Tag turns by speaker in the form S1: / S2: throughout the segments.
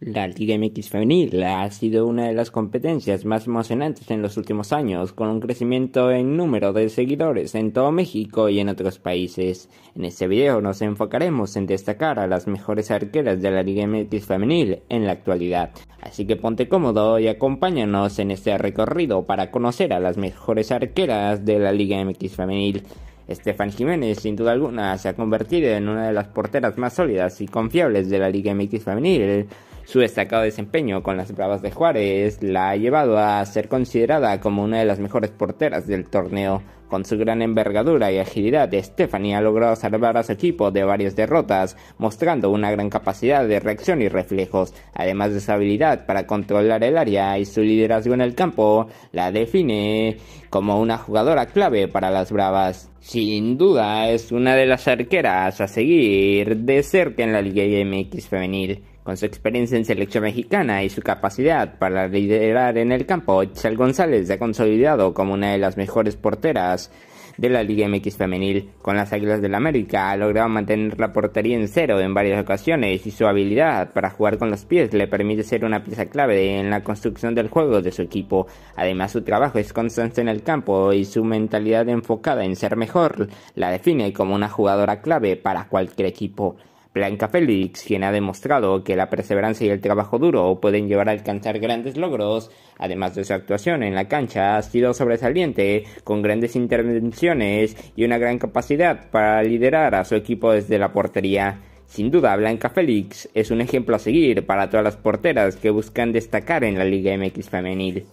S1: La Liga MX Femenil ha sido una de las competencias más emocionantes en los últimos años, con un crecimiento en número de seguidores en todo México y en otros países. En este video nos enfocaremos en destacar a las mejores arqueras de la Liga MX Femenil en la actualidad. Así que ponte cómodo y acompáñanos en este recorrido para conocer a las mejores arqueras de la Liga MX Femenil. Estefan Jiménez, sin duda alguna, se ha convertido en una de las porteras más sólidas y confiables de la Liga MX Femenil su destacado desempeño con las Bravas de Juárez la ha llevado a ser considerada como una de las mejores porteras del torneo. Con su gran envergadura y agilidad, Stephanie ha logrado salvar a su equipo de varias derrotas, mostrando una gran capacidad de reacción y reflejos. Además de su habilidad para controlar el área y su liderazgo en el campo, la define como una jugadora clave para las Bravas. Sin duda es una de las arqueras a seguir de cerca en la Liga MX femenil. Con su experiencia en selección mexicana y su capacidad para liderar en el campo, Chal González se ha consolidado como una de las mejores porteras de la Liga MX femenil. Con las Águilas del América ha logrado mantener la portería en cero en varias ocasiones y su habilidad para jugar con los pies le permite ser una pieza clave en la construcción del juego de su equipo. Además su trabajo es constante en el campo y su mentalidad enfocada en ser mejor la define como una jugadora clave para cualquier equipo. Blanca Félix, quien ha demostrado que la perseverancia y el trabajo duro pueden llevar a alcanzar grandes logros, además de su actuación en la cancha, ha sido sobresaliente, con grandes intervenciones y una gran capacidad para liderar a su equipo desde la portería. Sin duda, Blanca Félix es un ejemplo a seguir para todas las porteras que buscan destacar en la Liga MX femenil.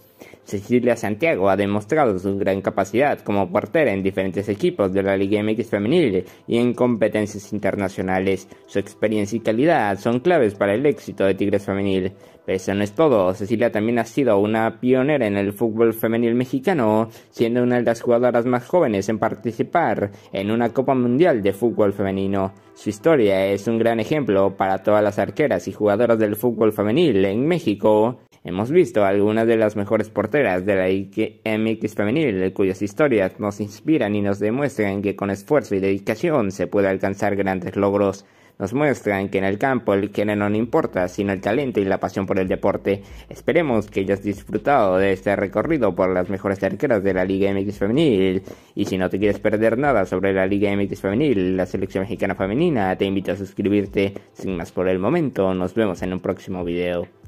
S1: Cecilia Santiago ha demostrado su gran capacidad como portera en diferentes equipos de la Liga MX femenil y en competencias internacionales. Su experiencia y calidad son claves para el éxito de Tigres femenil. Pero eso no es todo, Cecilia también ha sido una pionera en el fútbol femenil mexicano, siendo una de las jugadoras más jóvenes en participar en una Copa Mundial de Fútbol Femenino. Su historia es un gran ejemplo para todas las arqueras y jugadoras del fútbol femenil en México Hemos visto algunas de las mejores porteras de la Liga MX femenil, cuyas historias nos inspiran y nos demuestran que con esfuerzo y dedicación se puede alcanzar grandes logros. Nos muestran que en el campo el género no importa, sino el talento y la pasión por el deporte. Esperemos que hayas disfrutado de este recorrido por las mejores arqueras de la Liga MX femenil. Y si no te quieres perder nada sobre la Liga MX femenil, la selección mexicana femenina, te invito a suscribirte. Sin más por el momento, nos vemos en un próximo video.